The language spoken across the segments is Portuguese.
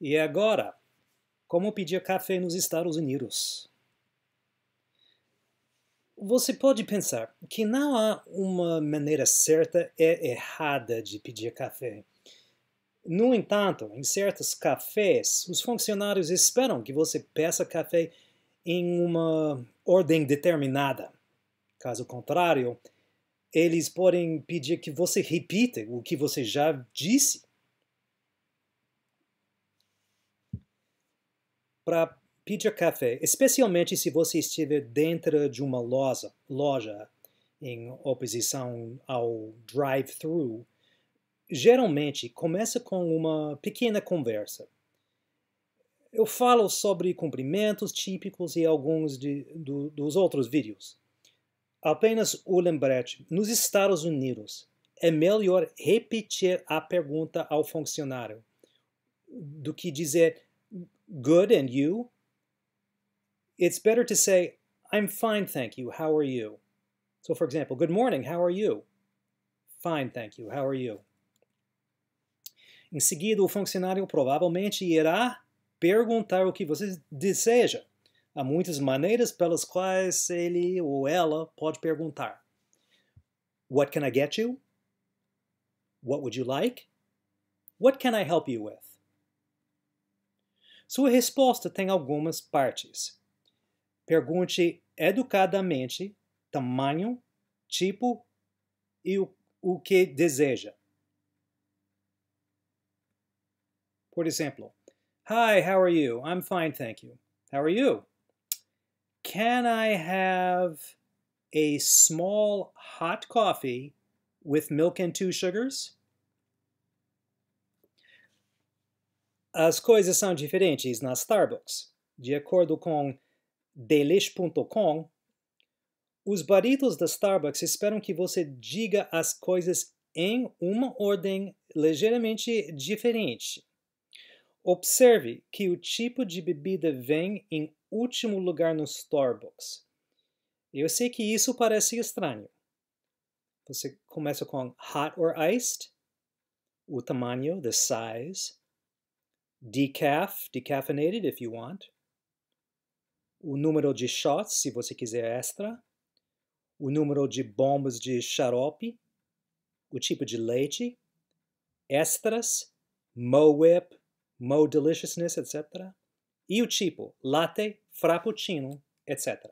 E agora, como pedir café nos Estados Unidos? Você pode pensar que não há uma maneira certa e errada de pedir café. No entanto, em certos cafés, os funcionários esperam que você peça café em uma ordem determinada. Caso contrário, eles podem pedir que você repita o que você já disse. para pedir café, especialmente se você estiver dentro de uma loja, loja em oposição ao drive-thru, geralmente começa com uma pequena conversa. Eu falo sobre cumprimentos típicos e alguns de, do, dos outros vídeos. Apenas o lembrete: nos Estados Unidos, é melhor repetir a pergunta ao funcionário do que dizer good and you? It's better to say, I'm fine, thank you, how are you? So for example, good morning, how are you? Fine, thank you, how are you? Em seguida, o funcionário provavelmente irá perguntar o que você deseja. Há muitas maneiras pelas quais ele ou ela pode perguntar. What can I get you? What would you like? What can I help you with? Sua resposta tem algumas partes. Pergunte educadamente tamanho, tipo e o, o que deseja. Por exemplo, Hi, how are you? I'm fine, thank you. How are you? Can I have a small hot coffee with milk and two sugars? As coisas são diferentes na Starbucks. De acordo com delish.com, os baritos da Starbucks esperam que você diga as coisas em uma ordem ligeiramente diferente. Observe que o tipo de bebida vem em último lugar no Starbucks. Eu sei que isso parece estranho. Você começa com hot or iced, o tamanho, the size decaf, decaffeinated if you want, o número de shots, se você quiser extra, o número de bombas de xarope, o tipo de leite, extras, Mo Whip, Mo Deliciousness, etc. E o tipo, latte, frappuccino, etc.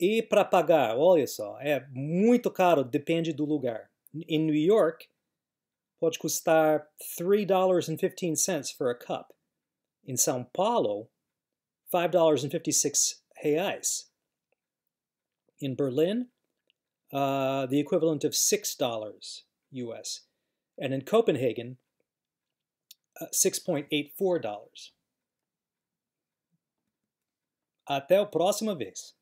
E para pagar, olha só, é muito caro, depende do lugar. Em New York, pode custar $3.15 for a cup. In São Paulo, $5.56 reais. In Berlin, uh, the equivalent of $6 US. And in Copenhagen, uh, $6.84. Até a próxima vez.